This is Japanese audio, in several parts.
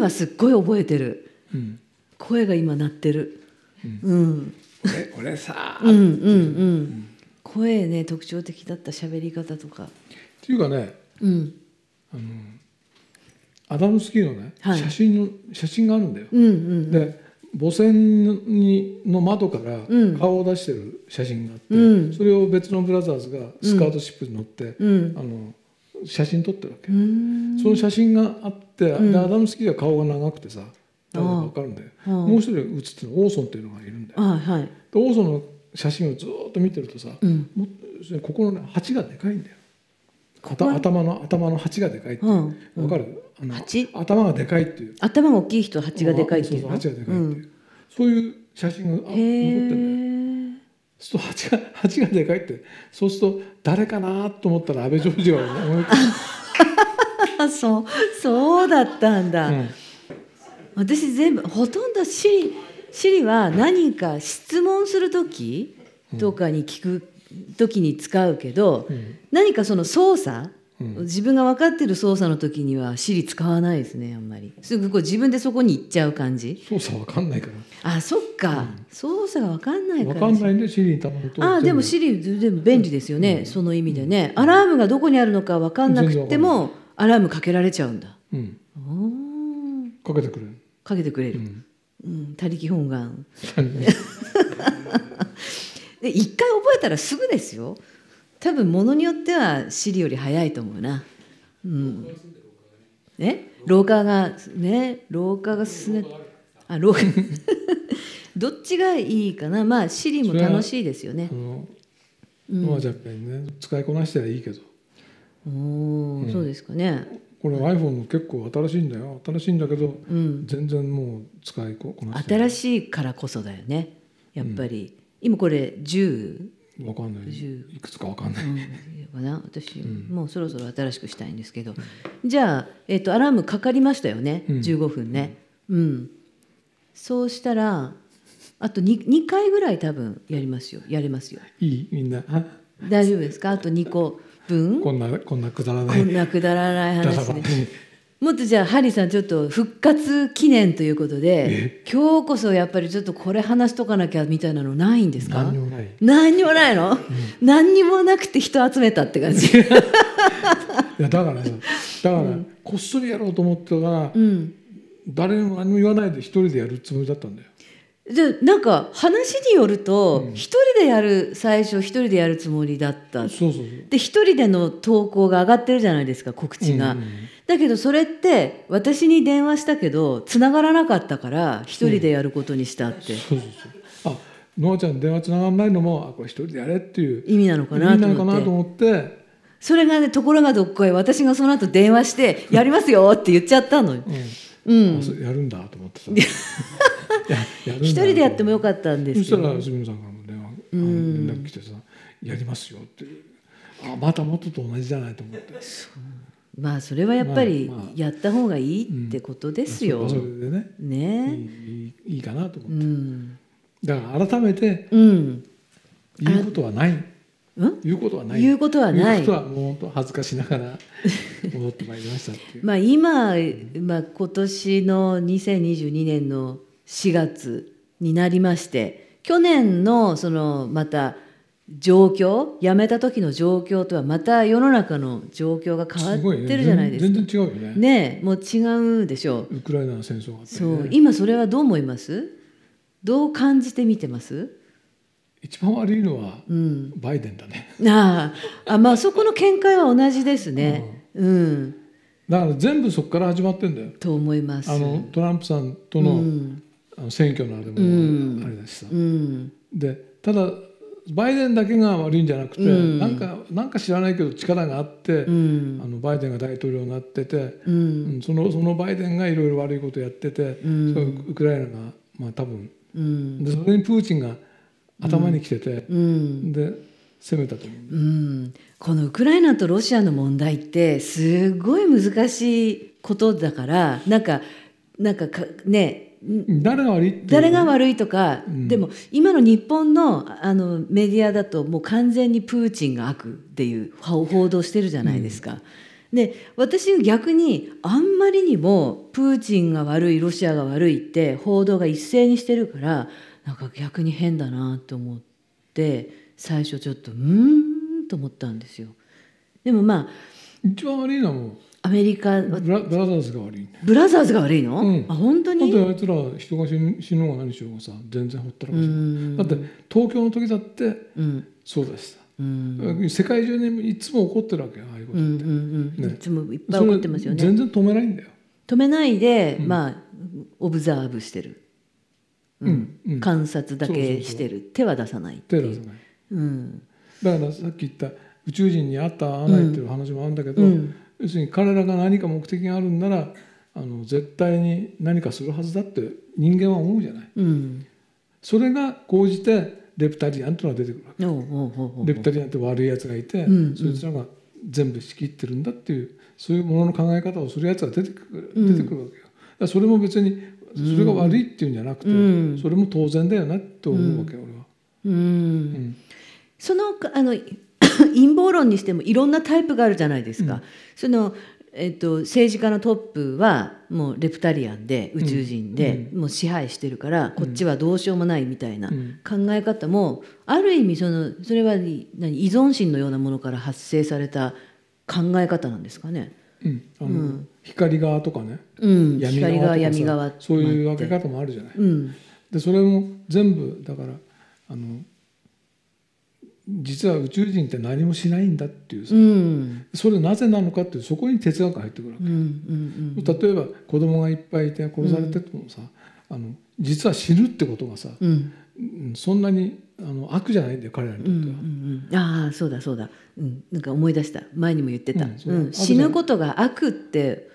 声はすっごい覚えてる、うん、声が今鳴ってる、うん、これさうんうんうん、声ね特徴的だった喋り方とかっていうかね、うん、あのアダムスキーのね、はい、写真の写真があるんだよ、うんうんうん、で母船にの窓から顔を出してる写真があって、うん、それを別のブラザーズがスカートシップに乗って、うん、あの写真撮ってるわけその写真があって、うん、アダムスキーは顔が長くてさだか分かるんだよもう一人写ってるオーソンっていうのがいるんだよ、はい、オーソンの写真をずっと見てるとさ、うん、ここの、ね、鉢がでかいんだよ頭の頭の鉢がでかいってわ、うかる、頭がでかいっていう頭が大きい人はがでかい鉢がでかいっていう、そういう写真が残ってるんだよそうすると8が8がでかいってそうすると誰かなと思ったら安倍ジョージが思い そうそうだったんだ、うん、私全部ほとんどシリシリは何か質問する時とかに聞く時に使うけど、うん、何かその操作うん、自分が分かってる操作の時にはシリ使わないですねあんまりすぐこう自分でそこに行っちゃう感じ操作分かんないからあそっか、うん、操作が分かんないから分かんないんでシリに頼むとあでもシリ全も便利ですよね、うん、その意味でね、アラームがどこにあるのか分かんなくてもアラームかけられちゃうんだ、うん、かけてくれるかけてくれるうん他力、本願 で一回覚えたらすぐですよ多分ものによってはシリより早いと思うな。うん、え老化がね老化が進んあ老化 どっちがいいかなまあシリも楽しいですよね。ノア若干ね使いこなしてはいいけど。おお、うん、そうですかね。これ iPhone も結構新しいんだよ新しいんだけど、うん、全然もう使いこなして新しいからこそだよねやっぱり、うん、今これ10わかんないいくつかわかんない、うん、私、うん、もうそろそろ新しくしたいんですけど、うん、じゃあ、えーと、アラームかかりましたよね、うん、15分ね、うんそうしたらあと 2, 二回ぐらい多分やりますよやれますよいいみんな大丈夫ですかあと2個分こんなこんなくだらないこんなくだらない話ねもっとじゃあハリーさんちょっと復活記念ということで今日こそやっぱりちょっとこれ話しとかなきゃみたいなのないんですか何にもない何にもないの、うん、何にもなくて人集めたって感じいやだからだから、うん、こっそりやろうと思ったから、うん、誰も何も言わないで一人でやるつもりだったんだよでなんか話によると一、人でやる最初一人でやるつもりだったそうそうで一人での投稿が上がってるじゃないですか告知が、だけどそれって私に電話したけどつながらなかったから一人でやることにしたって、そうそうそうあちゃん電話つながらないのもあこれ一人でやれっていう意味なのかなと思ってそれがねところがどっこい私がその後電話して「やりますよ」って言っちゃったのよ。うん、うん、やるんだと思ってさ 一人でやってもよかったんですけどそしたら杉野さんからも電話連絡来てさ「やりますよ」ってあまた元と同じじゃないと思って。まあそれはやっぱりやった方がいいってことですよ。まあまあうん、そねねいいいいかなと思って、うん、だから改めて、うん、言うことはない、うん、言うことはない言うことはない言うことはもう恥ずかしながら 戻ってまいりましたっていうまあ今、まあ、今年の2022年の4月になりまして去年のそのまた状況辞めた時の状況とはまた世の中の状況が変わってるじゃないですか、ね、全然違うよねねもう違うでしょうウクライナの戦争が、ね、そう今それはどう思いますどう感じてみてます一番悪いのはうん、バイデンだね、うああまあそこの見解は同じですね、うん、うん、だから全部そこから始まってんだよと思いますあのトランプさんとの、うん選挙のあれもあれだしさ、うん、でただバイデンだけが悪いんじゃなくて、うん、なんかなんか知らないけど力があって、うん、あのバイデンが大統領になってて、うん、そのそのバイデンがいろいろ悪いことやってて、うん、ウクライナがまあ多分、でそれにプーチンが頭にきてて、で攻めたとう、このウクライナとロシアの問題ってすごい難しいことだからなんかなんかかね誰が悪い誰が悪いとか、うん、でも今の日本のあのメディアだともう完全にプーチンが悪っていう報道してるじゃないですか。うん、で私逆にあんまりにもプーチンが悪いロシアが悪いって報道が一斉にしてるからなんか逆に変だなと思って最初ちょっとうんと思ったんですよ。でもまあ一番悪いのはアメリカブラブラザーズが悪い、ブラザーズが悪いの、うん、あ本当にだってあいつら人が死ぬのが何しようがさ全然ほったらかしだって東京の時だって、うん、そうでした世界中にいつも怒ってるわけああいうことって、うんうんうんね、いつもいっぱい怒ってますよね全然止めないんだよ止めないで、うん、まあオブザーブしてる、うんうん、観察だけしてる手は出さない手は出さない、うん、だからさっき言った宇宙人に会った会わないっていう話もあるんだけど、うん要するに彼らが何か目的があるんならあの絶対に何かするはずだって人間は思うじゃない、うん、それが高じてレプタリアンというのが出てくるわけレプタリアンって悪いやつがいて、うんうん、そいつらが全部仕切ってるんだっていうそういうものの考え方をするやつが出てくる出てくるわけよ。うん、それも別にそれが悪いっていうんじゃなくて、うん、それも当然だよなと思うわけ、俺は。うん、そのあの 陰謀論にしてもいろんなタイプがあるじゃないですか。うん、そのえっと、政治家のトップはもうレプタリアンで宇宙人で、もう支配してるから、こっちはどうしようもないみたいな考え方も、ある意味そのそれは何依存心のようなものから発生された考え方なんですかね。うんあの、うん、光側とかね、うん、闇側闇側そういう分け方もあるじゃない。うん、でそれも全部だからあの実は宇宙人って何もしないんだっていうさ、うん、それなぜなのかっていうそこに哲学が入ってくるわけ、うんうん、例えば子供がいっぱいいて殺されててもさ、あの実は死ぬってことがさ、そんなにあの悪じゃないんだよ彼らにとっては。うんうん、ああそうだそうだ、うん、なんか思い出した前にも言ってた、死ぬことが悪って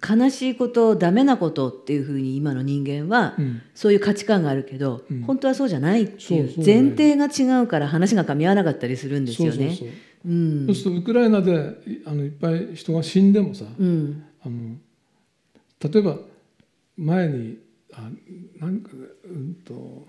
悲しいことダメなことっていうふうに今の人間は、そういう価値観があるけど、本当はそうじゃないっていう前提が違うから話が噛み合わなかったりするんですよね。そうするとウクライナであのいっぱい人が死んでもさ、うん、あの例えば前にあなんか、うんと、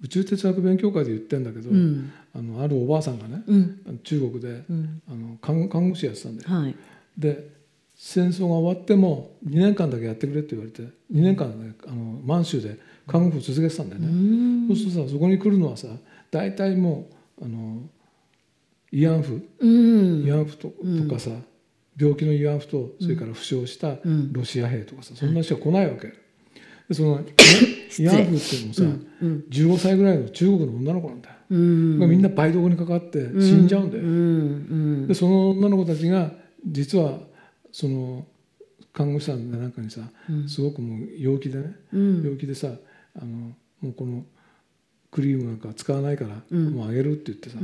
宇宙哲学勉強会で言ってんだけど、うん、あのあるおばあさんがね、うん、中国で、あの看護師やってたんだよ。はい、で戦争が終わっても2年間だけやってくれって言われて2年間、ね、あの満州で看護婦続けてたんだよねそうするとさそこに来るのはさ大体もうあの慰安婦慰安婦ととかさ病気の慰安婦とそれから負傷したロシア兵とかさそんな人は来ないわけ。でその慰安婦っていうのもさ、うん15歳ぐらいの中国の女の子なんだよ。まあ、みんな梅毒にかかって死んじゃうんだよ。でその女の子たちが実はその看護師さんなんかにさ、うん、すごくもう陽気でね、うん、陽気でさあのもうこのクリームなんか使わないから、うん、もうあげるって言ってさ、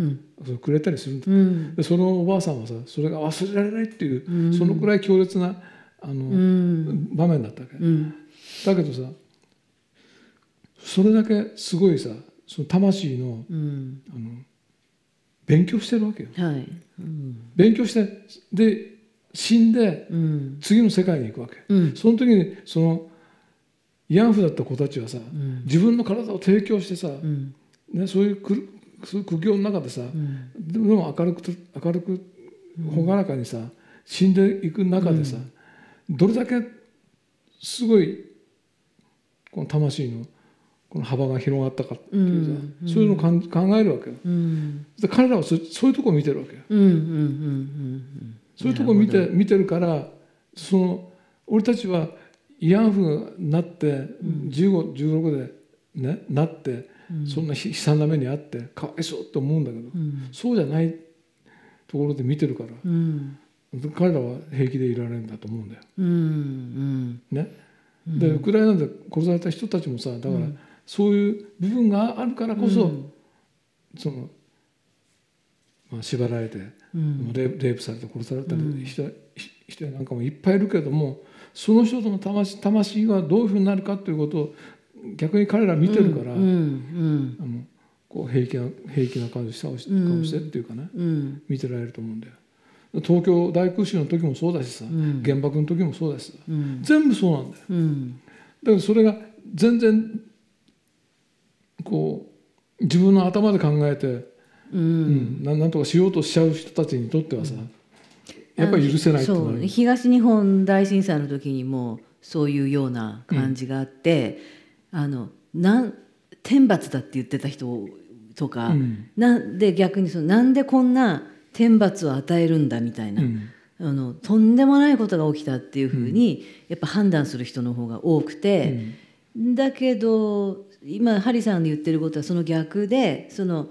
それくれたりするんだ、うん、でそのおばあさんはさそれが忘れられないっていう、そのくらい強烈なあの、場面だったわけ、だけどさそれだけすごいさその魂の,、あの勉強してるわけよ。はい勉強してで死んで次の世界に行くわけ、うん、その時にその慰安婦だった子たちはさ、うん、自分の体を提供してさ、うん、ね、そういう苦そ苦行の中でさ、でも明るく明るく朗らかにさ、死んでいく中でさ、どれだけすごいこの魂のこの幅が広がったかっていうさ、うん、そういうのを考えるわけよ、うん、彼らはそそういうとこを見てるわけよ。うんうんうんうんそういうとこ見て見てるからその俺たちは慰安婦になって1516で、ね、なって、そんな悲惨な目にあってかわいそうと思うんだけど、そうじゃないところで見てるから、彼らは平気でいられるんだと思うんだよ。ね、でウクライナで殺された人たちもさだからそういう部分があるからこそ、そのまあ、縛られて、うん、レイプされて殺されたり人,、人なんかもいっぱいいるけれどもその人との魂魂がどういうふうになるかということを逆に彼ら見てるから、あのこう平気な平気な顔して顔してっていうかね、うん、見てられると思うんだよ。東京大空襲の時もそうだしさ、原爆の時もそうだしさ、全部そうなんだよ。うん、だからそれが全然こう自分の頭で考えてうん、うん、なんとかしようとしちゃう人たちにとってはさ、やっぱり許せないそう東日本大震災の時にもそういうような感じがあって、うん、あのなん天罰だって言ってた人とか、うん、なんで逆にそのなんでこんな天罰を与えるんだみたいな、うん、あのとんでもないことが起きたっていうふうに、やっぱ判断する人の方が多くて、だけど今ハリさんの言ってることはその逆でその。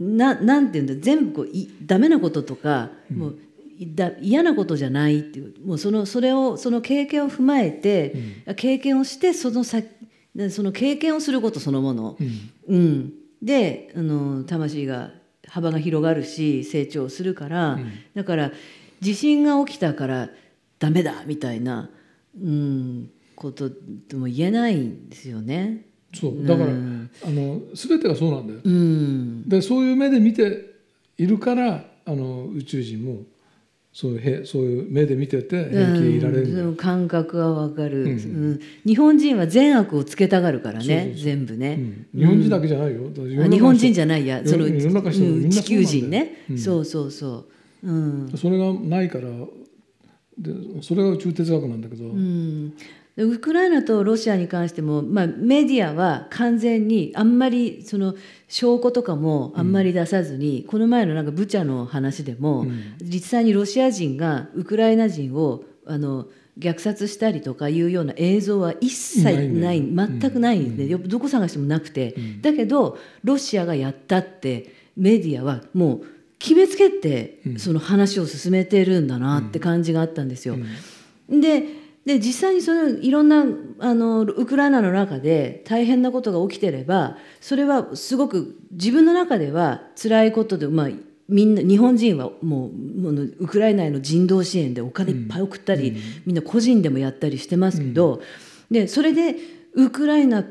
ななんていうんだ全部こういダメなこととか、もうだ嫌なことじゃないっていうもうそのそれをその経験を踏まえて、うん、経験をしてその先その経験をすることそのもの、うん、うん、であの魂が幅が広がるし成長するから、だから地震が起きたからダメだみたいな、うん、こととも言えないんですよね。そうだから、うん、あの全てがそうなんだよ、うん、でそういう目で見ているからあの宇宙人もそういうへそういう目で見てて平気でいられる、うん、その感覚はわかる、うん、日本人は善悪をつけたがるからね全部ね、日本人だけじゃないよ、日本人じゃないやその地球人ね、そうそうそう、うん、それがないからでそれが宇宙哲学なんだけど、うん、ウクライナとロシアに関しても、まあ、メディアは完全にあんまりその証拠とかもあんまり出さずに、うん、この前のなんかブチャの話でも、うん、実際にロシア人がウクライナ人をあの虐殺したりとかいうような映像は一切ない、ね、全くないんで、うん、どこ探してもなくて、だけどロシアがやったってメディアはもう決めつけてその話を進めてるんだなって感じがあったんですよ。でで実際にそのいろんなあのウクライナの中で大変なことが起きてればそれはすごく自分の中では辛いことで、まあ、みんな日本人はもうもウクライナへの人道支援でお金いっぱい送ったり、うん、みんな個人でもやったりしてますけど、うん、でそれでウクライナあ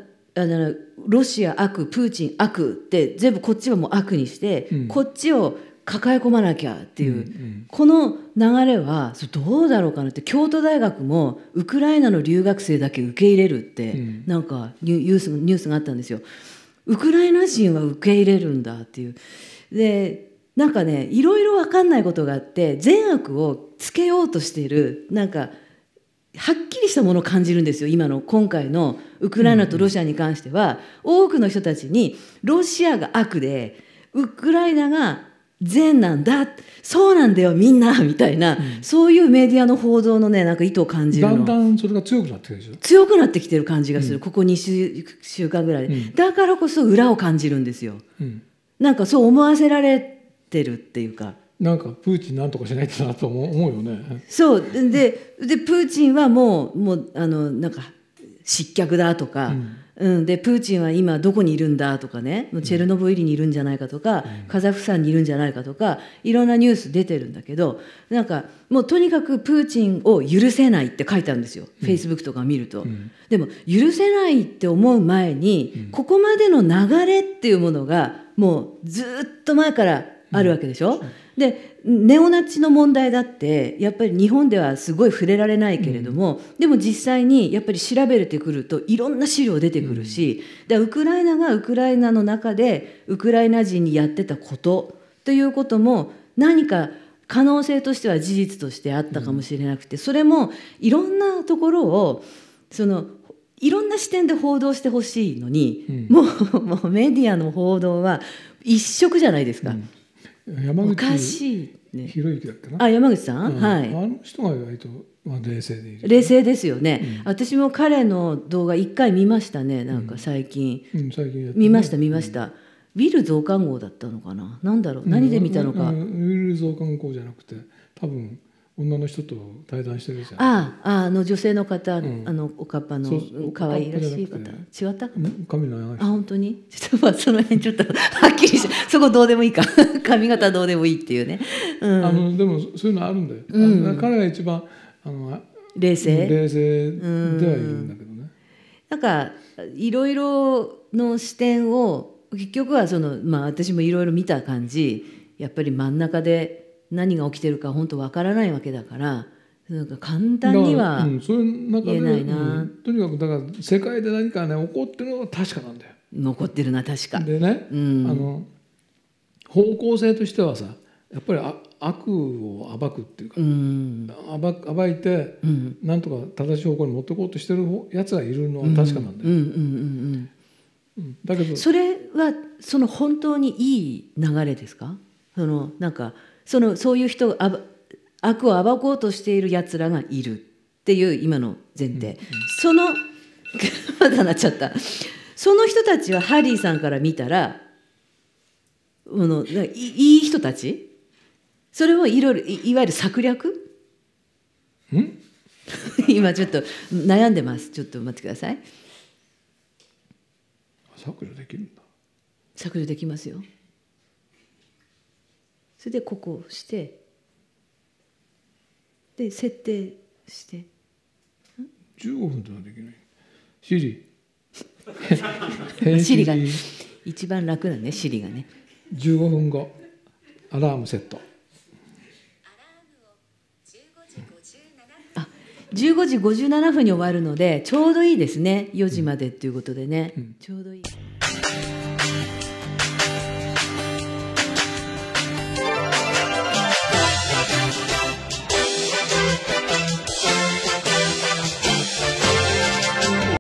のロシア悪プーチン悪って全部こっちはもう悪にして、うん、こっちを抱え込まなきゃっていう、うんうん、この流れはどうだろうかなって京都大学もウクライナの留学生だけ受け入れるって、うん、なんかニュースニュースがあったんですよ。ウクライナ人は受け入れるんだっていう。でなんかねいろいろ分かんないことがあって善悪をつけようとしているなんかはっきりしたものを感じるんですよ今の今回のウクライナとロシアに関しては、うんうん、多くの人たちにロシアが悪でウクライナが善なんだそうなんだよみんなみたいな、うん、そういうメディアの報道のねなんか意図を感じるだんだんそれが強くなってる強くなってきてる感じがする、うん、ここ2週週間ぐらいうん、だからこそ裏を感じるんですよ、うん、なんかそう思わせられてるっていうかなんかプーチンなんとかしないとなと思うよねそうででプーチンはもうもうあのなんか失脚だとか、うん、でプーチンは今どこにいるんだとかねチェルノブイリにいるんじゃないかとか、うん、カザフスタンにいるんじゃないかとかいろんなニュース出てるんだけどなんかもうとにかくプーチンを許せないって書いてあるんですよ、フェイスブックとか見ると、うん、でも許せないって思う前に、ここまでの流れっていうものがもうずっと前からあるわけでしょ、うん、でネオナチの問題だってやっぱり日本ではすごい触れられないけれども、うん、でも実際にやっぱり調べれてくるといろんな資料出てくるし、でウクライナがウクライナの中でウクライナ人にやってたことということも何か可能性としては事実としてあったかもしれなくて、それもいろんなところをそのいろんな視点で報道してほしいのに、うん、もうもうメディアの報道は一色じゃないですか、うん、山口ね、博之だったな。あ山口さん、うん、はい。あの人が意外と、まあ、冷静でいい、冷静ですよね、うん、私も彼の動画一回見ましたね。なんか最近。うん、最近、ね、見ました見ました。ビル増刊号だったのかな。なんだろう。何で見たのか。ビル増刊号じゃなくて、多分女の人と対談してるじゃん。ああ、あの女性の方、うん、あのおかっぱの可愛らしい方。違った髪のあ、本当に。ちょっとまあその辺ちょっとはっきりして、そこどうでもいいか。髪型どうでもいいっていうね。うん、あのでもそういうのあるんだよ。うん、彼が一番あの冷静冷静ではいるんだけどね。なんかいろいろの視点を結局はそのまあ私もいろいろ見た感じ、やっぱり真ん中で。何が起きてるか本当わからないわけだからなんか簡単には言えないな、うん、とにかくだから世界で何かね起こってるのは確かなんだよ残ってるな確かでね、うん、あの方向性としてはさやっぱりあ悪を暴くっていうか、うん、暴暴いて、うん、なんとか正しい方向に持っていこうとしてるやつがいるのは確かなんだよ、うんうんうん、だけどそれはその本当にいい流れですかそのなんかそのそういう人悪を暴こうとしているやつらがいるっていう今の前提、うんうん、その まだなっちゃったその人たちはハリーさんから見たらのいい人たちそれをいろいろいわゆる策略 今ちょっと悩んでますちょっと待ってください削除できるんだ削除できますよそれでここをしてで設定して15分ではできないシリシリが一番楽だねシリがね15分後アラームセット15時57分に終わるのでちょうどいいですね4時までっていうことでね、うん、ちょうどいい。